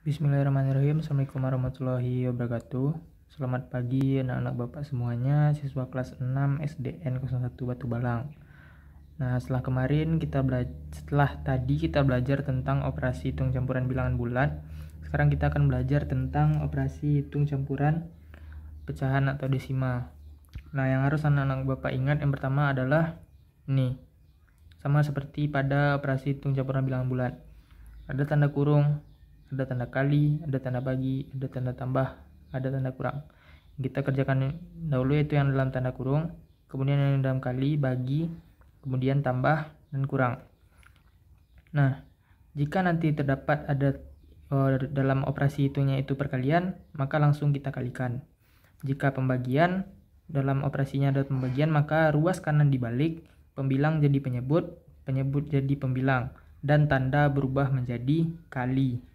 Bismillahirrahmanirrahim. Assalamualaikum warahmatullahi wabarakatuh. Selamat pagi anak-anak bapak semuanya, siswa kelas 6 SDN 01 Batu Balang. Nah, setelah kemarin kita belajar, setelah tadi kita belajar tentang operasi hitung campuran bilangan bulat. Sekarang kita akan belajar tentang operasi hitung campuran pecahan atau desimal. Nah, yang harus anak-anak bapak ingat yang pertama adalah nih. Sama seperti pada operasi hitung campuran bilangan bulat. Ada tanda kurung, ada tanda kali, ada tanda bagi, ada tanda tambah, ada tanda kurang. Kita kerjakan dahulu yaitu yang dalam tanda kurung, kemudian yang dalam kali, bagi, kemudian tambah, dan kurang. Nah, jika nanti terdapat ada eh, dalam operasi hitungnya itu perkalian, maka langsung kita kalikan. Jika pembagian, dalam operasinya ada pembagian, maka ruas kanan dibalik, pembilang jadi penyebut, penyebut jadi pembilang, dan tanda berubah menjadi kali.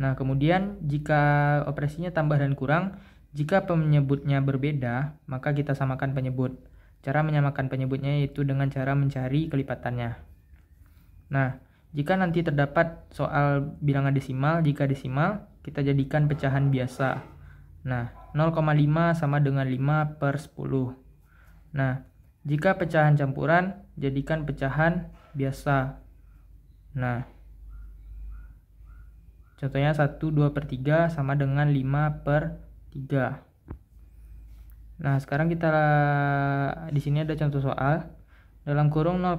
Nah, kemudian jika operasinya tambah dan kurang, jika penyebutnya berbeda, maka kita samakan penyebut. Cara menyamakan penyebutnya yaitu dengan cara mencari kelipatannya. Nah, jika nanti terdapat soal bilangan desimal, jika desimal, kita jadikan pecahan biasa. Nah, 0,5 sama dengan 5 per 10. Nah, jika pecahan campuran, jadikan pecahan biasa. Nah, Contohnya 1, 2 per 3 sama dengan 5 per 3. Nah, sekarang kita di sini ada contoh soal. Dalam kurung 0,5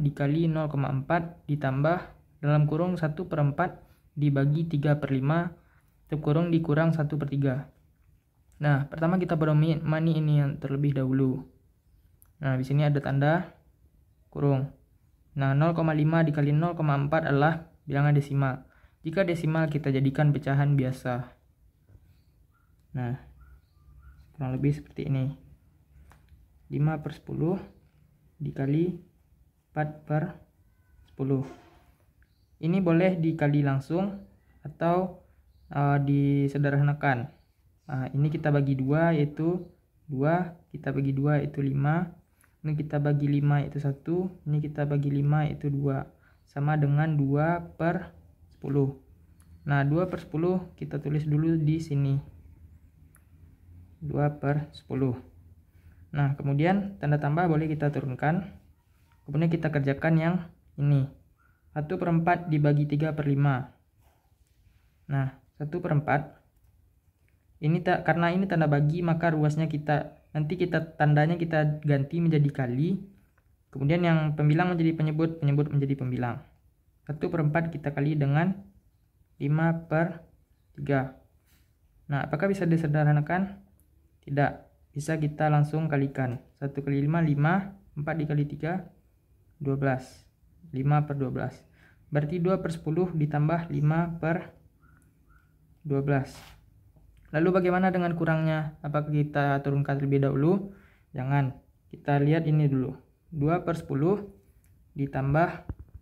dikali 0,4 ditambah dalam kurung 1 per 4 dibagi 3 per 5 tetap kurung dikurang 1 per 3. Nah, pertama kita pedomani ini yang terlebih dahulu. Nah, di sini ada tanda kurung. Nah, 0,5 dikali 0,4 adalah bilangan desimal jika desimal kita jadikan pecahan biasa. Nah, kurang lebih seperti ini. 5 per 10 dikali 4 per 10. Ini boleh dikali langsung atau uh, disederhanakan. Uh, ini kita bagi 2 yaitu 2, kita bagi 2 itu 5. Ini kita bagi 5 itu 1, ini kita bagi 5 itu 2. Sama dengan 2 per 10 nah 2 per 10 kita tulis dulu di sini 2 per 10 nah kemudian tanda tambah boleh kita turunkan kemudian kita kerjakan yang ini 1 per 4 dibagi 3 per 5 nah 1 per 4 ini tak karena ini tanda bagi maka ruasnya kita nanti kita tandanya kita ganti menjadi kali kemudian yang pembilang menjadi penyebut penyebut menjadi pembilang 1 per 4 kita kali dengan 5 per 3. Nah, apakah bisa disederhanakan? Tidak. Bisa kita langsung kalikan. 1 kali 5, 5. 4 dikali 3, 12. 5 per 12. Berarti 2 per 10 ditambah 5 per 12. Lalu bagaimana dengan kurangnya? Apakah kita turunkan terlebih dahulu? Jangan. Kita lihat ini dulu. 2 per 10 ditambah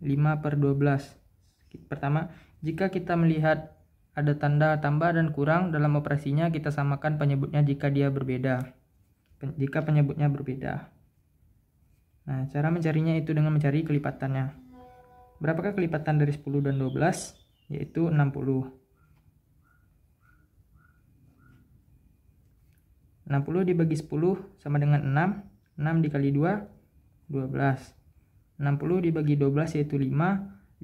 5 per 12. Pertama, jika kita melihat ada tanda tambah dan kurang dalam operasinya, kita samakan penyebutnya jika dia berbeda. Pen jika penyebutnya berbeda. Nah, cara mencarinya itu dengan mencari kelipatannya. Berapakah kelipatan dari 10 dan 12? Yaitu 60. 60 dibagi 10 sama dengan 6. 6 dikali 2, 12. 60 dibagi 12 yaitu 5.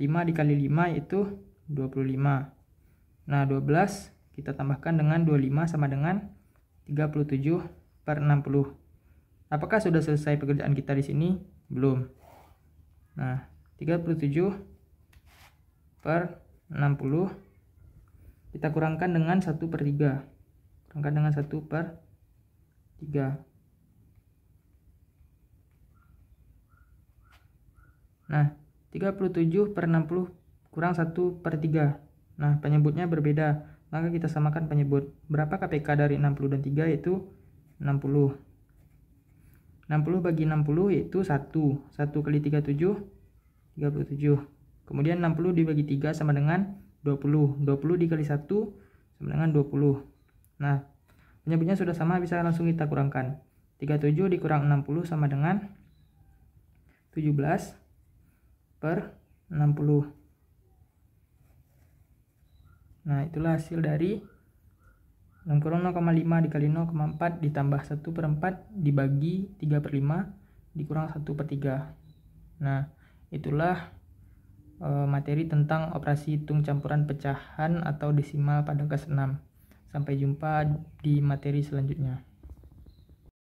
5 dikali 5 yaitu 25. Nah, 12 kita tambahkan dengan 25 sama dengan 37 per 60. Apakah sudah selesai pekerjaan kita di sini? Belum. Nah, 37 per 60 kita kurangkan dengan 1 per 3. Kurangkan dengan 1 per 3. Nah, 37 per 60 kurang 1 per 3. Nah, penyebutnya berbeda, maka kita samakan penyebut. Berapa KPK dari 60 dan 3 yaitu 60. 60 bagi 60 yaitu 1. 1 kali 37, 37. Kemudian 60 dibagi 3 sama dengan 20. 20 dikali 1 sama dengan 20. Nah, penyebutnya sudah sama, bisa langsung kita kurangkan. 37 dikurang 60 sama dengan 17 per 60 nah itulah hasil dari 0,5 dikali 0,4 ditambah 1 per 4 dibagi 3 per 5 dikurang 1 per 3 nah itulah e, materi tentang operasi hitung campuran pecahan atau desimal pada kelas 6 sampai jumpa di materi selanjutnya